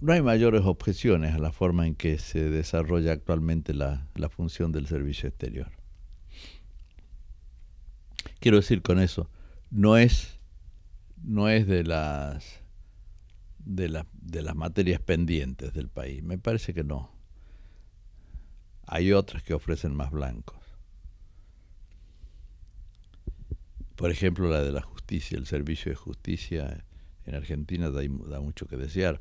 No hay mayores objeciones a la forma en que se desarrolla actualmente la, función del servicio exterior. Quiero decir con eso, no es, no es de, las, de, las materias pendientes del país, me parece que no. Hay otras que ofrecen más blancos. Por ejemplo, la de la justicia, el servicio de justicia en Argentina da mucho que desear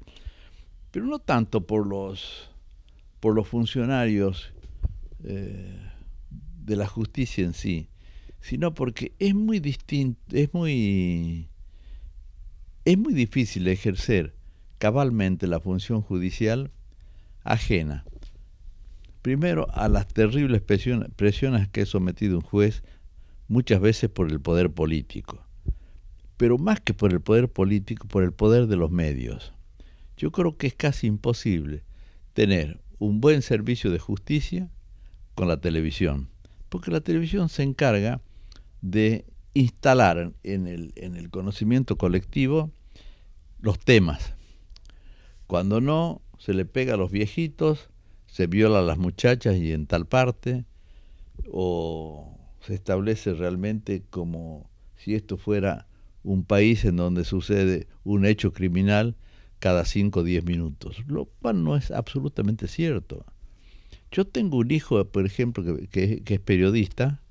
pero no tanto por los, por los funcionarios eh, de la justicia en sí, sino porque es muy distinto, es muy, es muy difícil ejercer cabalmente la función judicial ajena. Primero a las terribles presiones que ha sometido un juez muchas veces por el poder político, pero más que por el poder político, por el poder de los medios. Yo creo que es casi imposible tener un buen servicio de justicia con la televisión, porque la televisión se encarga de instalar en el, conocimiento colectivo los temas. Cuando no, se le pega a los viejitos, se viola a las muchachas y en tal parte, o se establece realmente como si esto fuera un país en donde sucede un hecho criminal cada 5 o 10 minutos, lo cual no es absolutamente cierto. Yo tengo un hijo, por ejemplo, que, es periodista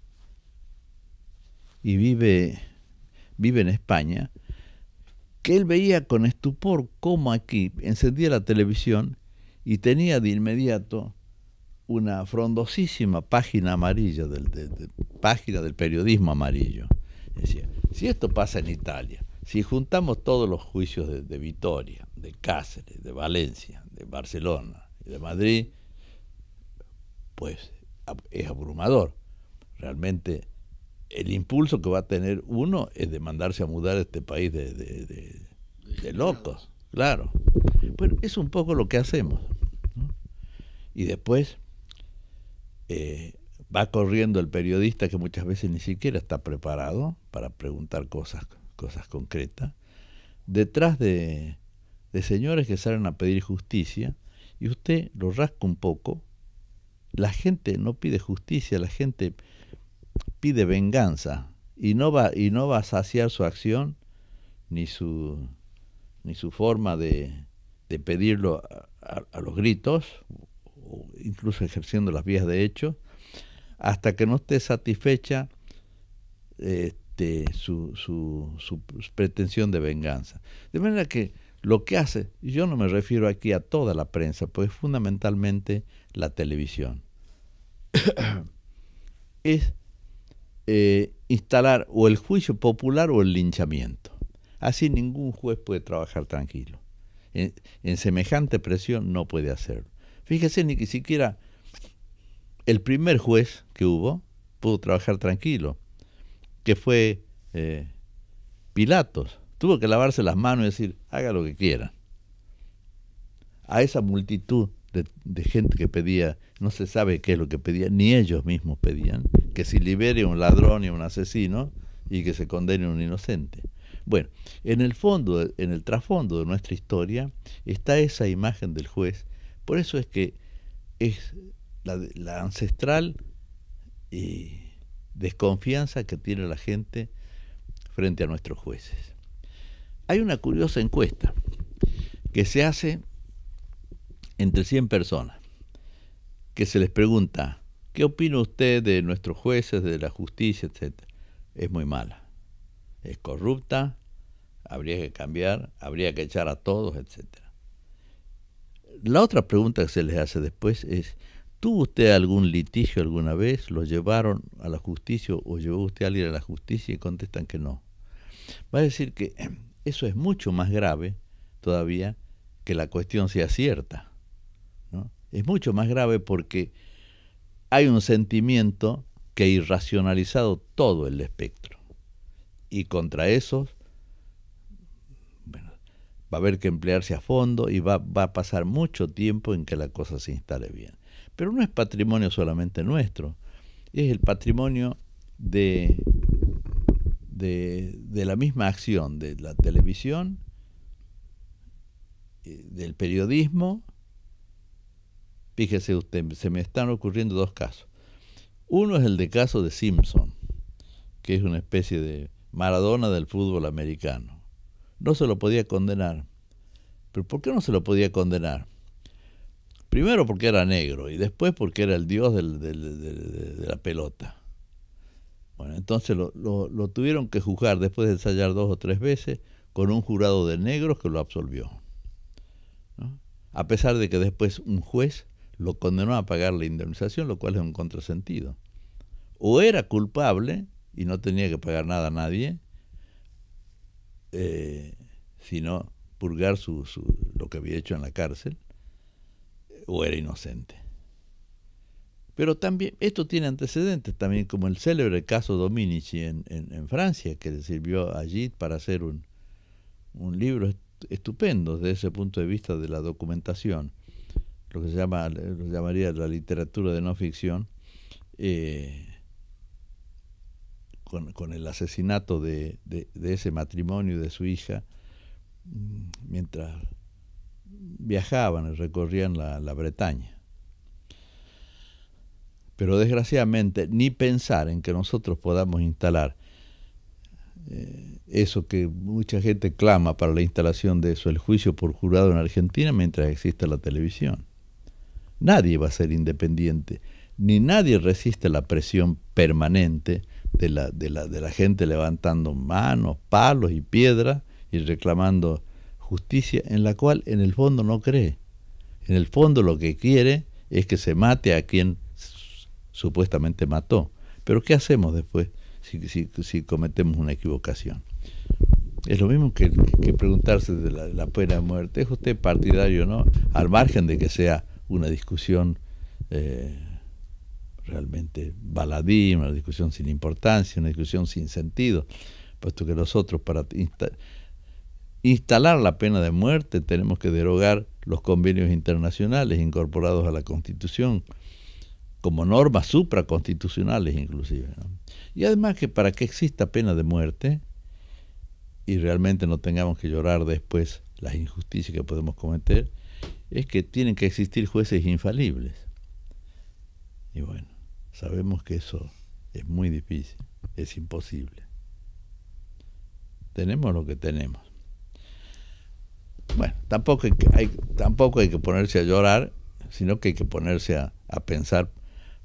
y vive, vive en España, que él veía con estupor cómo aquí encendía la televisión y tenía de inmediato una frondosísima página amarilla, del, página del periodismo amarillo. Decía, si esto pasa en Italia, si juntamos todos los juicios de, Vitoria, de Cáceres, de Valencia, de Barcelona y de Madrid, pues es abrumador. Realmente el impulso que va a tener uno es de mandarse a mudar a este país de, locos, claro. Pero es un poco lo que hacemos. Y después eh, va corriendo el periodista que muchas veces ni siquiera está preparado para preguntar cosas cosas concretas, detrás de, señores que salen a pedir justicia, y usted lo rasca un poco, la gente no pide justicia, la gente pide venganza y no va y no a saciar su acción ni su ni su forma de, pedirlo a, los gritos o incluso ejerciendo las vías de hecho hasta que no esté satisfecha eh, este, su, pretensión de venganza. De manera que lo que hace, yo no me refiero aquí a toda la prensa, pues fundamentalmente la televisión, es eh, instalar o el juicio popular o el linchamiento. Así ningún juez puede trabajar tranquilo. En, semejante presión no puede hacerlo. Fíjese ni siquiera el primer juez que hubo pudo trabajar tranquilo que fue eh, Pilatos. Tuvo que lavarse las manos y decir, haga lo que quieran A esa multitud de, gente que pedía, no se sabe qué es lo que pedían, ni ellos mismos pedían, que se libere un ladrón y un asesino y que se condene un inocente. Bueno, en el fondo, en el trasfondo de nuestra historia, está esa imagen del juez. Por eso es que es la, la ancestral y desconfianza que tiene la gente frente a nuestros jueces. Hay una curiosa encuesta que se hace entre 100 personas, que se les pregunta, ¿qué opina usted de nuestros jueces, de la justicia, etcétera? Es muy mala, es corrupta, habría que cambiar, habría que echar a todos, etcétera. La otra pregunta que se les hace después es, ¿Tuvo usted algún litigio alguna vez? ¿Lo llevaron a la justicia o llevó usted a alguien a la justicia y contestan que no? Va a decir que eso es mucho más grave todavía que la cuestión sea cierta. ¿no? Es mucho más grave porque hay un sentimiento que ha irracionalizado todo el espectro. Y contra eso bueno, va a haber que emplearse a fondo y va, va a pasar mucho tiempo en que la cosa se instale bien. Pero no es patrimonio solamente nuestro, es el patrimonio de, de, la misma acción, de la televisión, eh, del periodismo. Fíjese usted, se me están ocurriendo dos casos. Uno es el de caso de Simpson, que es una especie de Maradona del fútbol americano. No se lo podía condenar. ¿Pero por qué no se lo podía condenar? Primero porque era negro y después porque era el dios de la pelota. Bueno, entonces lo, tuvieron que juzgar después de ensayar dos o tres veces con un jurado de negros que lo absolvió. A pesar de que después un juez lo condenó a pagar la indemnización, lo cual es un contrasentido. O era culpable y no tenía que pagar nada a nadie, eh, sino purgar su, su, lo que había hecho en la cárcel, o era inocente. Pero también, esto tiene antecedentes también, como el célebre caso Dominici en, Francia, que le sirvió allí para hacer un, libro estupendo desde ese punto de vista de la documentación, lo que se llama, lo llamaría la literatura de no ficción, eh, con, con, el asesinato de, de, de, ese matrimonio de su hija, mm, mientras viajaban y recorrían la, Bretaña. Pero desgraciadamente ni pensar en que nosotros podamos instalar eh, eso que mucha gente clama para la instalación de eso, el juicio por jurado en Argentina mientras exista la televisión. Nadie va a ser independiente, ni nadie resiste la presión permanente de la, de la gente levantando manos, palos y piedras y reclamando justicia en la cual en el fondo no cree. En el fondo lo que quiere es que se mate a quien supuestamente mató. Pero ¿qué hacemos después si, si, cometemos una equivocación? Es lo mismo que, preguntarse de la, pena de muerte. ¿Es usted partidario o no? Al margen de que sea una discusión eh, realmente baladí, una discusión sin importancia, una discusión sin sentido, puesto que nosotros para instalar la pena de muerte, tenemos que derogar los convenios internacionales incorporados a la Constitución, como normas supraconstitucionales inclusive. Y además que para que exista pena de muerte, y realmente no tengamos que llorar después las injusticias que podemos cometer, es que tienen que existir jueces infalibles. Y bueno, sabemos que eso es muy difícil, es imposible. Tenemos lo que tenemos. Bueno, tampoco hay, que, tampoco hay que ponerse a llorar, sino que hay que ponerse a, pensar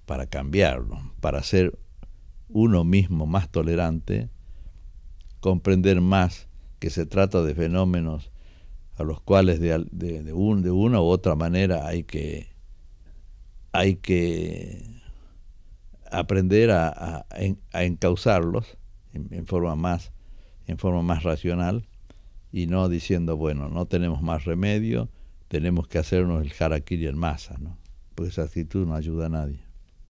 para cambiarlo, para ser uno mismo más tolerante, comprender más que se trata de fenómenos a los cuales de, de una u otra manera hay que, hay que aprender a, encauzarlos en, forma más, en forma más racional y no diciendo, bueno, no tenemos más remedio, tenemos que hacernos el harakiri el masa, ¿no? Porque esa actitud no ayuda a nadie.